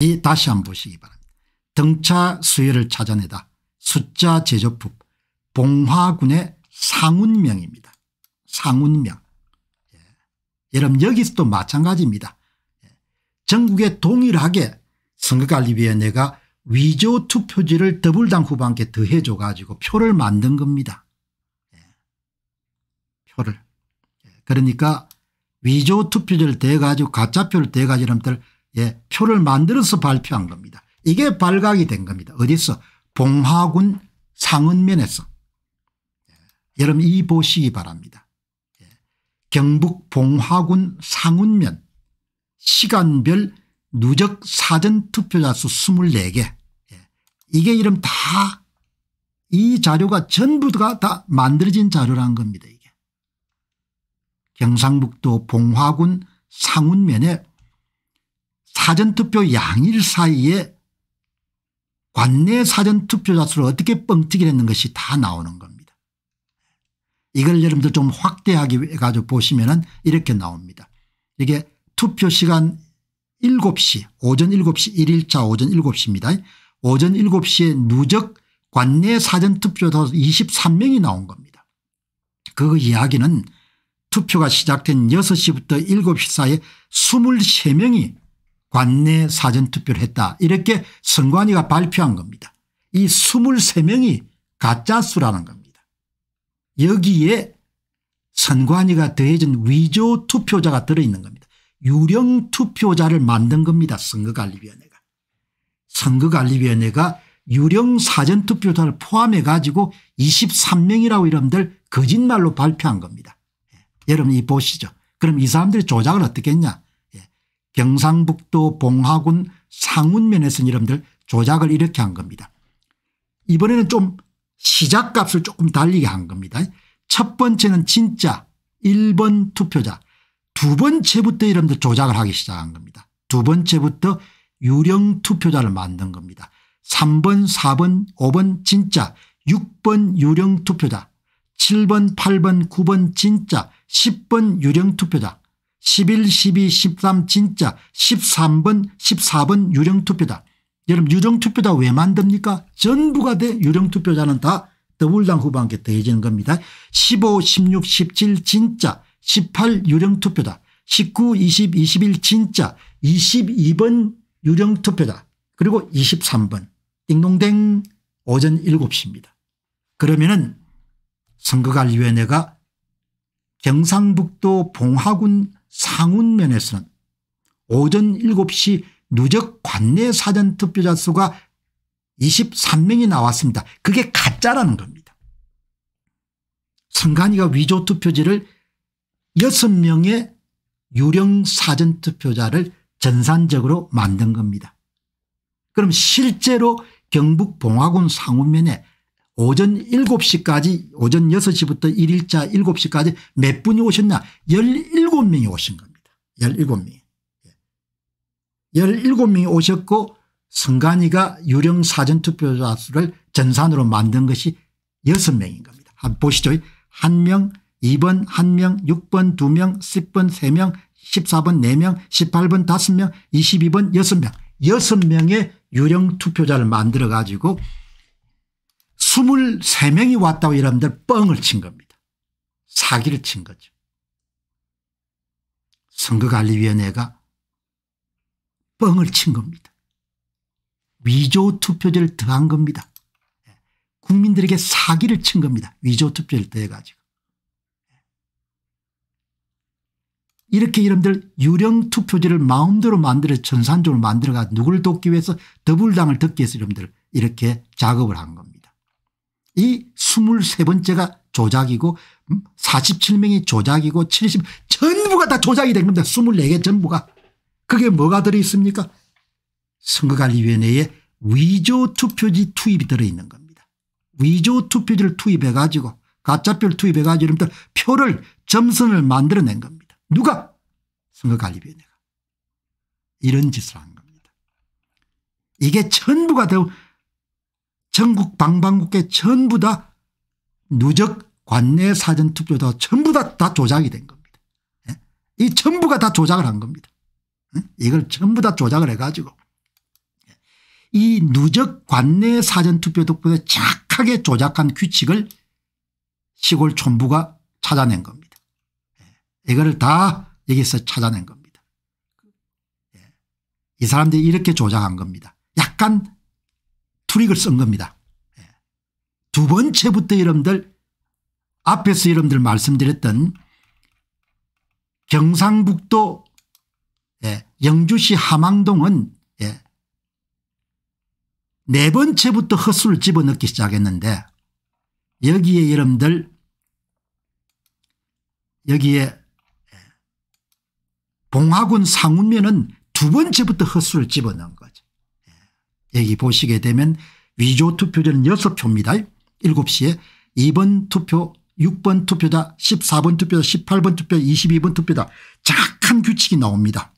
이 다시 한 번 보시기 바랍니다. 등차 수혜를 찾아내다 숫자 제조법 봉화군의 상운명입니다. 상운명. 예. 여러분 여기서도 마찬가지입니다. 예. 전국에 동일하게 선거관리위원회가 위조 투표지를 더블당 후반께 더해줘 가지고 표를 만든 겁니다. 예. 표를. 예. 그러니까 위조 투표지를 대가지고 가짜표를 대가지고 여러분들 예, 표를 만들어서 발표한 겁니다. 이게 발각이 된 겁니다. 어디서? 봉화군 상은면에서. 예, 여러분 이 보시기 바랍니다. 예, 경북 봉화군 상은면 시간별 누적 사전투표자 수 24개 예, 이게 이름 다 이 자료가 전부가 다 만들어진 자료라는 겁니다. 이게 경상북도 봉화군 상운면에 사전투표 양일 사이에 관내 사전투표자 수를 어떻게 뻥튀기를 했는 것이 다 나오는 겁니다. 이걸 여러분들 좀 확대하기 위해 가지고 보시면 은 이렇게 나옵니다. 이게 투표 시간 7시 오전 7시 1일차 오전 7시입니다. 오전 7시에 누적 관내 사전투표자 23명이 나온 겁니다. 그 이야기는 투표가 시작된 6시부터 7시 사이에 23명이 관내 사전투표를 했다 이렇게 선관위가 발표한 겁니다. 이 23명이 가짜수라는 겁니다. 여기에 선관위가 더해진 위조 투표자가 들어있는 겁니다. 유령 투표자를 만든 겁니다. 선거관리위원회가. 선거관리위원회가 유령 사전투표자를 포함해 가지고 23명이라고 이름들 거짓말로 발표한 겁니다. 예, 여러분 이 보시죠. 그럼 이 사람들이 조작을 어떻게 했냐. 경상북도 봉화군 상운면에서 이름들 조작을 이렇게 한 겁니다. 이번에는 좀 시작값을 조금 달리게 한 겁니다. 첫 번째는 진짜 1번 투표자 두 번째부터 이름들 조작을 하기 시작한 겁니다. 두 번째부터 유령 투표자를 만든 겁니다. 3번 4번 5번 진짜 6번 유령 투표자 7번 8번 9번 진짜 10번 유령 투표자 11, 12, 13 진짜 13번, 14번 유령투표다. 여러분 유령투표다 왜 만듭니까? 전부가 돼 유령투표자는 다 더불당 후보한테 대해지는 겁니다. 15, 16, 17 진짜 18 유령투표다. 19, 20, 21 진짜 22번 유령투표다. 그리고 23번 띵동댕 오전 7시입니다. 그러면은 선거관리위원회가 경상북도 봉화군 상운면에서는 오전 7시 누적 관내 사전 투표자 수가 23명이 나왔습니다. 그게 가짜라는 겁니다. 선관위가 위조 투표지를 6명의 유령 사전 투표자를 전산적으로 만든 겁니다. 그럼 실제로 경북 봉화군 상운면에 오전 7시까지 오전 6시부터 1일자 7시까지 몇 분이 오셨냐 17명이 오신 겁니다. 17명. 17명이 예. 오셨고 성관이가 유령 사전투표자 수를 전산으로 만든 것이 6명인 겁니다. 한 보시죠. 1명, 2번 1명, 6번 2명, 10번 3명, 14번 4명, 18번 5명, 22번 6명. 6명의 유령 투표자를 만들어 가지고 오 3명이 왔다고 여러분들 뻥을 친 겁니다. 사기를 친 거죠. 선거관리위원회가 뻥을 친 겁니다. 위조 투표제를 더한 겁니다. 예. 국민들에게 사기를 친 겁니다. 위조 투표를 제 더해가지고. 예. 이렇게 여러분들 유령 투표제를 마음대로 만들어 전산적으로 만들어가 누굴 돕기 위해서 더불당을 덮기 위해서 여러분들 이렇게 작업을 한 겁니다. 이 23번째가 조작이고 47명이 음, 조작이고 70 전부가 다 조작이 된 겁니다. 24개 전부가. 그게 뭐가 들어있습니까? 선거관리위원회에 위조 투표지 투입이 들어있는 겁니다. 위조 투표지를 투입해 가지고 가짜표를 투입해 가지고 여러분들 표를 점선을 만들어낸 겁니다. 누가? 선거관리위원회가. 이런 짓을 한 겁니다. 이게 전부가 되고 전국 방방국계 전부 다 누적 관내 사전투표도 전부 다, 다 조작이 된 겁니다. 예? 이 전부가 다 조작을 한 겁니다. 예? 이걸 전부 다 조작을 해가지고 예? 이 누적 관내 사전투표 덕분에 착하게 조작한 규칙을 시골 촌부가 찾아낸 겁니다. 이거다 여기서 찾아낸 겁니다. 이 사람들이 이렇게 조작한 겁니다. 약간 투릭을 쓴 겁니다. 예. 두 번째부터 여러분들 앞에서 여러분들 말씀드렸던 경상북도 예, 영주시 함항동은 예, 네 번째부터 헛수를 집어넣기 시작했는데 여기에 여러분들 여기에 봉화군 상운면은 두 번째부터 헛수를 집어넣은 여기 보시게 되면 위조 투표자는 6표입니다. 7시에 2번 투표 6번 투표자 14번 투표자 18번 투표자 22번 투표자 정확한 규칙이 나옵니다.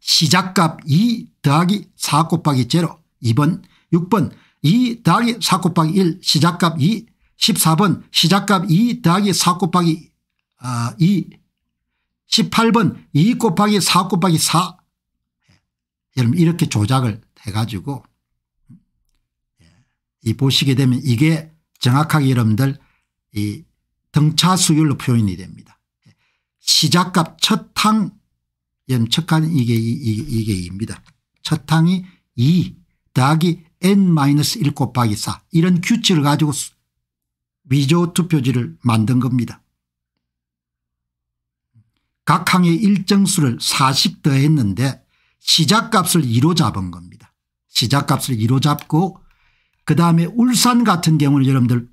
시작값 2 더하기 4 곱하기 0 2번 6번 2 더하기 4 곱하기 1 시작값 2 14번 시작값 2 더하기 4 곱하기 아, 2 18번 2 곱하기 4 곱하기 4 예, 여러분 이렇게 조작을 해가지고 예, 이 보시게 되면 이게 정확하게 여러분들 이 등차 수율로 표현이 됩니다. 시작값 첫탕 척한 이게 이, 게 2입니다. 첫탕이 2 더하기 n-1 곱하기 4 이런 규칙을 가지고 위조 투표지를 만든 겁니다. 각 항의 일정수를 40 더했는데 시작값을 2로 잡은 겁니다. 시작값을 2로 잡고 그다음에 울산 같은 경우는 여러분들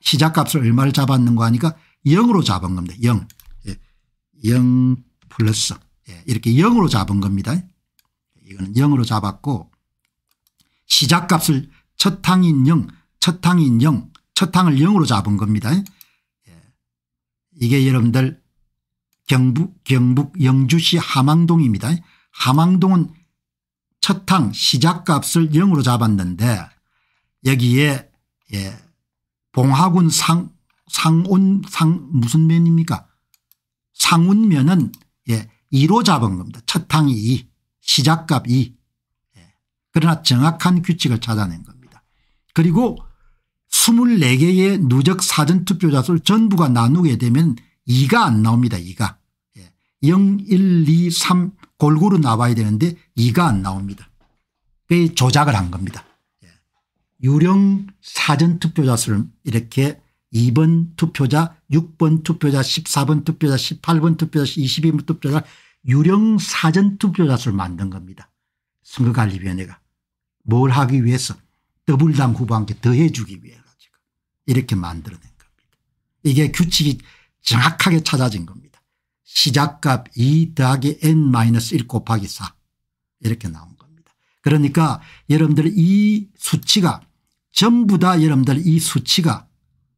시작값을 얼마를 잡았는가 하니까 0으로 잡은 겁니다. 0. 예. 0 플러스 예. 이렇게 0으로 잡은 겁니다. 이거는 0으로 잡았고 시작값을 첫 항인 0 첫항인 0 첫항을 0으로 잡은 겁니다. 예. 이게 여러분들 경북 경북 영주시 함망동입니다함망동은 첫탕 시작값을 0으로 잡았는데 여기에 예 봉하군 상 상온 상 무슨 면입니까 상온면은예 2로 잡은 겁니다. 첫탕이 2 시작값 2 예. 그러나 정확한 규칙을 찾아낸 겁니다. 그리고 24개의 누적 사전투표자 수를 전부가 나누게 되면 2가 안 나옵니다. 2가. 예. 0, 1, 2, 3, 골고루 나와야 되는데 이가 안 나옵니다. 그 조작을 한 겁니다. 예. 유령 사전 투표자 수를 이렇게 2번 투표자, 6번 투표자, 14번 투표자, 18번 투표자, 22번 투표자 유령 사전 투표자 수를 만든 겁니다. 선거관리위원회가 뭘 하기 위해서 더블당 후보한테 더해주기 위해 가 이렇게 만들어낸 겁니다. 이게 규칙이 정확하게 찾아진 겁니다. 시작값 2 더하기 n-1 곱하기 4 이렇게 나온 겁니다. 그러니까 여러분들 이 수치가 전부 다 여러분들 이 수치가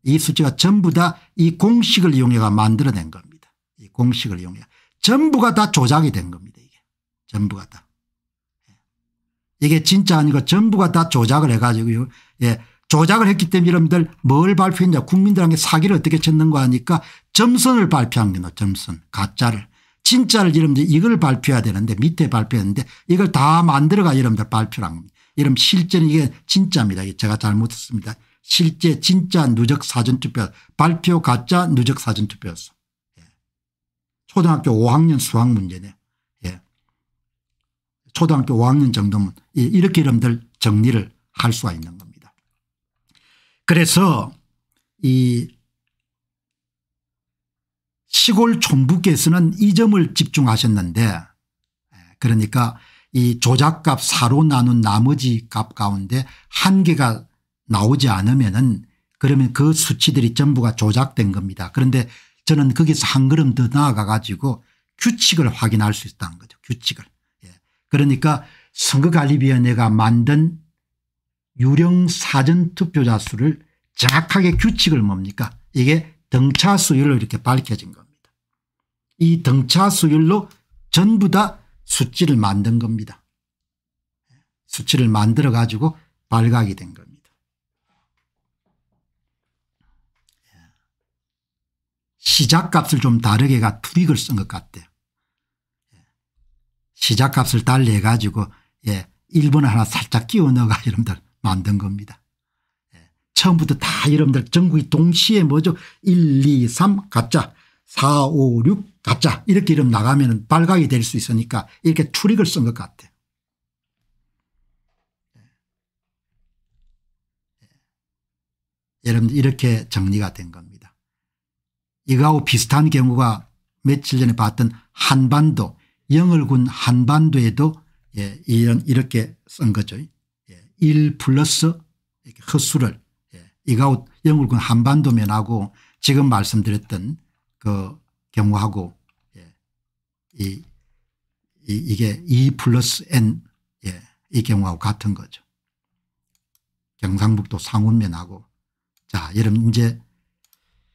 이 수치가 전부 다 이 공식을 이용해가 만들어낸 겁니다. 이 공식을 이용해 전부가 다 조작이 된 겁니다. 이게 전부가 다 예. 이게 진짜 아니고 전부가 다 조작을 해가지고 예, 조작을 했기 때문에 여러분들 뭘 발표했냐 국민들한테 사기를 어떻게 쳤는가 하니까 점선을 발표한 겁니다. 점선 가짜를 진짜를 여러분들 이걸 발표해야 되는데 밑에 발표했는데 이걸 다 만들어가 여러분들 발표를 한 겁니다. 여러분 실제는 이게 진짜입니다. 제가 잘못했습니다. 실제 진짜 누적 사전투표 발표 가짜 누적 사전투표였어. 예. 초등학교 5학년 수학 문제네. 예. 초등학교 5학년 정도면 이렇게 여러분들 정리를 할 수가 있는 겁니다. 그래서 이 시골 촌부께서는이 점을 집중하셨는데 예, 그러니까 이 조작값 4로 나눈 나머지 값 가운데 한계가 나오지 않으면 은 그러면 그 수치들이 전부가 조작된 겁니다. 그런데 저는 거기서 한 걸음 더 나아가 가지고 규칙을 확인할 수 있다는 거죠. 규칙을. 예. 그러니까 선거관리위원회가 만든 유령 사전투표자 수를 정확하게 규칙을 뭡니까 이게 등차 수율로 이렇게 밝혀진 겁니다. 이 등차 수율로 전부 다 수치를 만든 겁니다. 수치를 만들어 가지고 발각이 된 겁니다. 시작값을 좀 다르게 가 트릭을 쓴 것 같대요. 시작값을 달리해 가지고 예, 1번을 하나 살짝 끼워 넣어가 여러분들 만든 겁니다. 예. 처음부터 다 여러분들 전국이 동시에 뭐죠 1 2 3 가짜 4 5 6 가짜 이렇게 이름 나가면 발각이 될 수 있으니까 이렇게 출익을 쓴 것 같아요. 예. 예. 여러분들 이렇게 정리가 된 겁니다. 이거하고 비슷한 경우가 며칠 전에 봤던 한반도 영월군 한반도에도 예, 이런 이렇게 쓴 거죠. 1 플러스 허수를 이가웃 영국은 한반도면하고 지금 말씀드렸던 그 경우하고 예. 이, 이, 게2 플러스 n 예. 이 경우하고 같은 거죠. 경상북도 상운면하고 자 여러분 이제